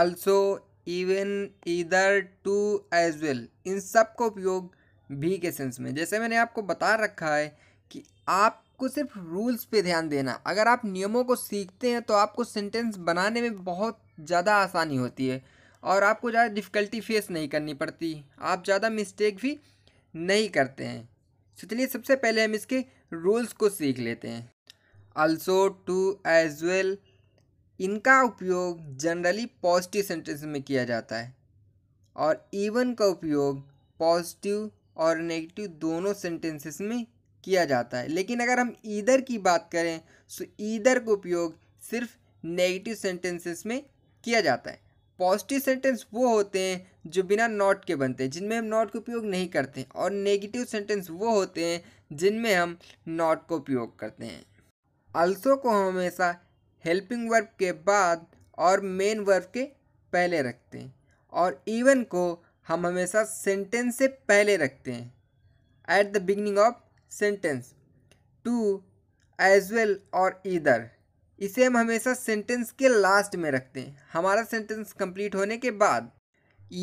also even इधर too as well इन सब का उपयोग भी के सेंस में जैसे मैंने आपको बता रखा है कि आपको सिर्फ रूल्स पे ध्यान देना अगर आप नियमों को सीखते हैं तो आपको सेंटेंस बनाने में बहुत ज़्यादा आसानी होती है और आपको ज़्यादा डिफ़िकल्टी फेस नहीं करनी पड़ती आप ज़्यादा मिस्टेक भी नहीं करते हैं तो चलिए सबसे पहले हम इसके रूल्स को सीख लेते हैं अल्सो टू एज वेल इनका उपयोग जनरली पॉजिटिव सेंटेंस में किया जाता है और इवन का उपयोग पॉजिटिव और नेगेटिव दोनों सेंटेंसेस में किया जाता है लेकिन अगर हम ईदर की बात करें तो ईदर का उपयोग सिर्फ नेगेटिव सेंटेंसेस में किया जाता है पॉजिटिव सेंटेंस वो होते हैं जो बिना नॉट के बनते हैं जिनमें हम नॉट का उपयोग नहीं करते और नेगेटिव सेंटेंस वो होते हैं जिनमें हम नॉट का उपयोग करते हैं अल्सो को हमेशा हेल्पिंग वर्ब के बाद और मेन वर्ब के पहले रखते हैं और इवन को हम हमेशा सेंटेंस से पहले रखते हैं at the beginning of sentence too as well और इधर इसे हम हमेशा सेंटेंस के लास्ट में रखते हैं हमारा सेंटेंस कंप्लीट होने के बाद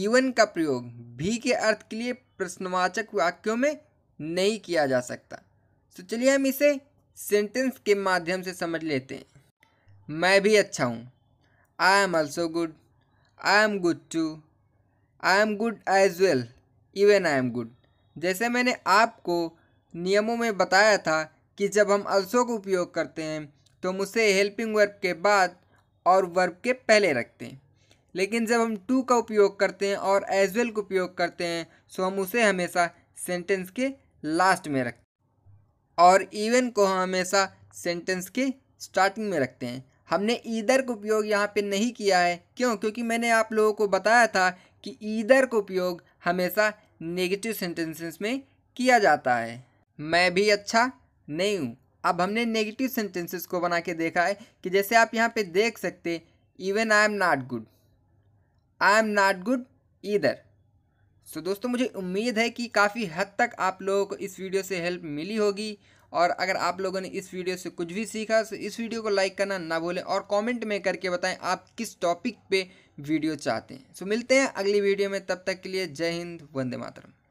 ईवन का प्रयोग भी के अर्थ के लिए प्रश्नवाचक वाक्यों में नहीं किया जा सकता तो चलिए हम इसे सेंटेंस के माध्यम से समझ लेते हैं मैं भी अच्छा हूँ I am also good I am good too I am good as well even I am good जैसे मैंने आपको नियमों में बताया था कि जब हम अल्सो का उपयोग करते हैं तो हम उसे हेल्पिंग वर्ब के बाद और वर्ब के पहले रखते हैं लेकिन जब हम टू का उपयोग करते हैं और एज वेल का उपयोग करते हैं तो हम उसे हमेशा सेंटेंस के लास्ट में रखते हैं और इवन को हम हमेशा सेंटेंस के स्टार्टिंग में रखते हैं हमने ईदर का उपयोग यहाँ पे नहीं किया है क्यों क्योंकि मैंने आप लोगों को बताया था कि ईदर का उपयोग हमेशा नेगेटिव सेंटेंसेस में किया जाता है मैं भी अच्छा नहीं हूँ अब हमने नेगेटिव सेंटेंसेस को बना के देखा है कि जैसे आप यहाँ पे देख सकते even I am not good I am not good either so दोस्तों मुझे उम्मीद है कि काफ़ी हद तक आप लोगों को इस वीडियो से हेल्प मिली होगी और अगर आप लोगों ने इस वीडियो से कुछ भी सीखा तो इस वीडियो को लाइक करना ना भूलें और कमेंट में करके बताएं आप किस टॉपिक पे वीडियो चाहते हैं सो मिलते हैं अगली वीडियो में तब तक के लिए जय हिंद वंदे मातरम